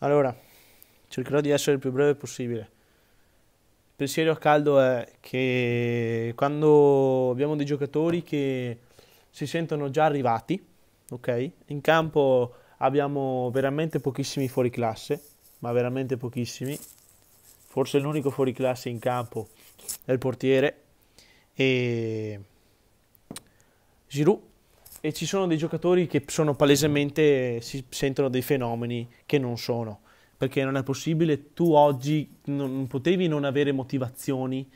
Allora, cercherò di essere il più breve possibile. Il pensiero a caldo è che quando abbiamo dei giocatori che si sentono già arrivati, ok? In campo abbiamo veramente pochissimi fuori classe, ma veramente pochissimi. Forse l'unico fuori classe in campo è il portiere e Giroud e ci sono dei giocatori che sono palesemente, si sentono dei fenomeni che non sono, perché non è possibile, tu oggi non, non potevi non avere motivazioni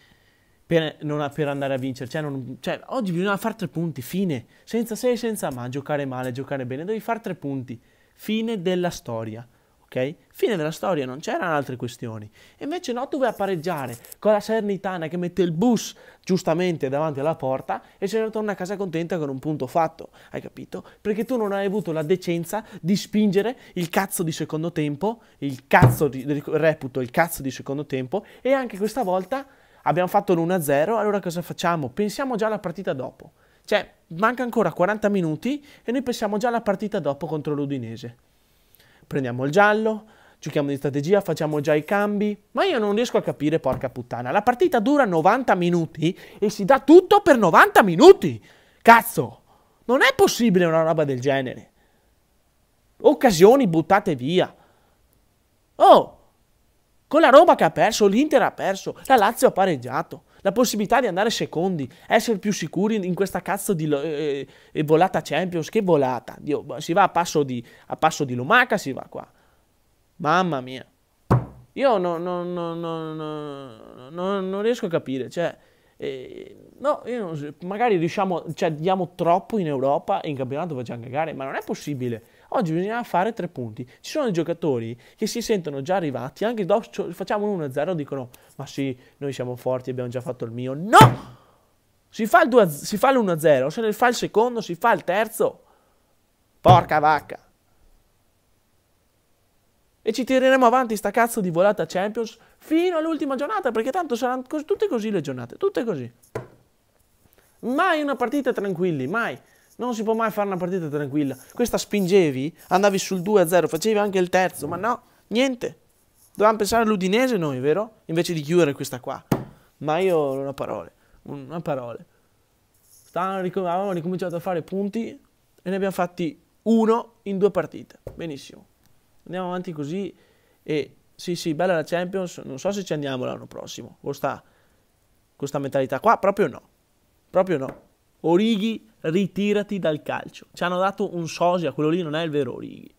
per, non, per andare a vincere, cioè, non, cioè oggi bisogna fare tre punti, fine, senza se senza ma, giocare male, giocare bene, devi fare tre punti, fine della storia ok? Fine della storia, non c'erano altre questioni. E invece no, tu vai a pareggiare con la Sernitana che mette il bus giustamente davanti alla porta e se ne torna a casa contenta con un punto fatto, hai capito? Perché tu non hai avuto la decenza di spingere il cazzo di secondo tempo, il cazzo di, reputo il cazzo di secondo tempo e anche questa volta abbiamo fatto l'1-0, allora cosa facciamo? Pensiamo già alla partita dopo. Cioè, manca ancora 40 minuti e noi pensiamo già alla partita dopo contro l'Udinese. Prendiamo il giallo, giochiamo di strategia, facciamo già i cambi. Ma io non riesco a capire, porca puttana. La partita dura 90 minuti e si dà tutto per 90 minuti. Cazzo, non è possibile una roba del genere. Occasioni buttate via. Oh, con la Roma che ha perso, l'Inter ha perso, la Lazio ha pareggiato. La possibilità di andare secondi, essere più sicuri in questa cazzo di eh, eh, eh, volata Champions, che volata. Dio, si va a passo di, a passo di lumaca, si va qua. Mamma mia. Io non, no, no, non riesco a capire, cioè, eh, non, magari riusciamo, cioè, diamo troppo in Europa e in campionato facciamo cagare, ma non è possibile Oggi bisogna fare tre punti. Ci sono giocatori che si sentono già arrivati, anche dopo facciamo 1-0 dicono ma sì, noi siamo forti, abbiamo già fatto il mio. No! Si fa, il si fa l'1-0, se ne fa il secondo, si fa il terzo. Porca vacca. E ci tireremo avanti sta cazzo di volata Champions fino all'ultima giornata, perché tanto saranno cos tutte così le giornate, tutte così. Mai una partita tranquilli, mai. Non si può mai fare una partita tranquilla. Questa spingevi, andavi sul 2-0, facevi anche il terzo, ma no, niente. Dovevamo pensare all'Udinese noi, vero? Invece di chiudere questa qua. Ma io non ho parole, non ho parole. Stavano, avevamo ricominciato a fare punti e ne abbiamo fatti uno in due partite. Benissimo. Andiamo avanti così e sì, sì, bella la Champions, non so se ci andiamo l'anno prossimo, con questa mentalità qua, proprio no, proprio no. Orighi ritirati dal calcio. Ci hanno dato un sosia, quello lì non è il vero Origi.